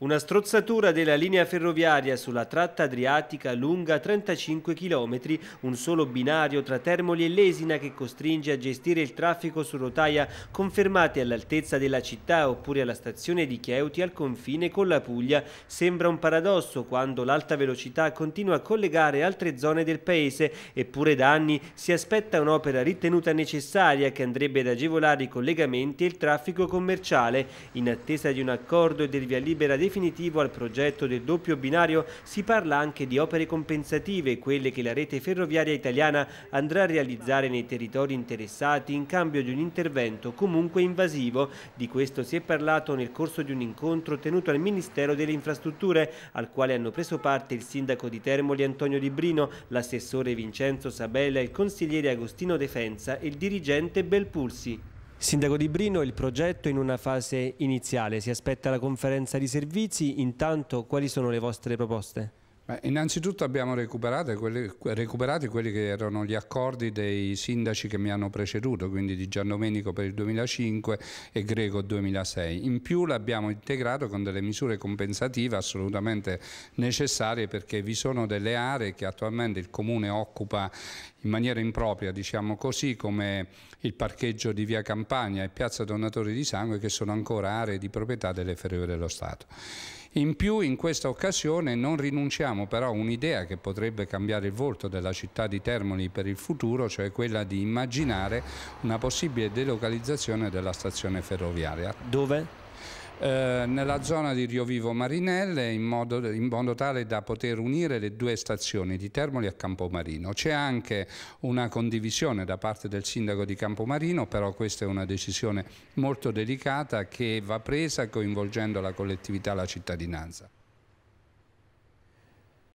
Una strozzatura della linea ferroviaria sulla tratta adriatica lunga 35 km, un solo binario tra Termoli e Lesina che costringe a gestire il traffico su rotaia confermate all'altezza della città oppure alla stazione di Chieuti al confine con la Puglia. Sembra un paradosso quando l'alta velocità continua a collegare altre zone del paese, eppure da anni si aspetta un'opera ritenuta necessaria che andrebbe ad agevolare i collegamenti e il traffico commerciale. In attesa di un accordo e del via libera dei definitivo al progetto del doppio binario si parla anche di opere compensative, quelle che la rete ferroviaria italiana andrà a realizzare nei territori interessati in cambio di un intervento comunque invasivo. Di questo si è parlato nel corso di un incontro tenuto al Ministero delle Infrastrutture, al quale hanno preso parte il sindaco di Termoli Antonio Di Brino, l'assessore Vincenzo Sabella, il consigliere Agostino Defensa e il dirigente Belpulsi. Sindaco di Brino, il progetto è in una fase iniziale, si aspetta la conferenza di servizi, intanto quali sono le vostre proposte? Beh, innanzitutto abbiamo recuperato quelli, recuperati quelli che erano gli accordi dei sindaci che mi hanno preceduto, quindi di Giandomenico per il 2005 e Greco 2006. In più l'abbiamo integrato con delle misure compensative assolutamente necessarie perché vi sono delle aree che attualmente il Comune occupa in maniera impropria, diciamo così, come il parcheggio di Via Campania e Piazza Donatori di Sangue che sono ancora aree di proprietà delle Ferrovie dello Stato. In più in questa occasione non rinunciamo però a un'idea che potrebbe cambiare il volto della città di Termoli per il futuro, cioè quella di immaginare una possibile delocalizzazione della stazione ferroviaria. Dove? Eh, nella zona di Rio Vivo Marinelle in modo, in modo, tale da poter unire le due stazioni di Termoli a Campomarino. C'è anche una condivisione da parte del sindaco di Campomarino, però questa è una decisione molto delicata che va presa coinvolgendo la collettività e la cittadinanza.